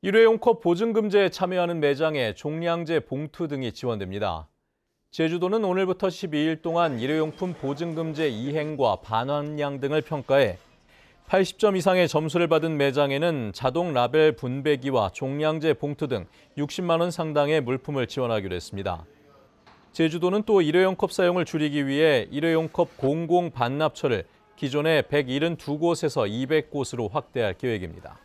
일회용컵 보증금제에 참여하는 매장에 종량제 봉투 등이 지원됩니다. 제주도는 오늘부터 12일 동안 일회용품 보증금제 이행과 반환량 등을 평가해 80점 이상의 점수를 받은 매장에는 자동 라벨 분배기와 종량제 봉투 등 60만 원 상당의 물품을 지원하기로 했습니다. 제주도는 또 일회용컵 사용을 줄이기 위해 일회용컵 공공 반납처를 기존의 172곳에서 200곳으로 확대할 계획입니다.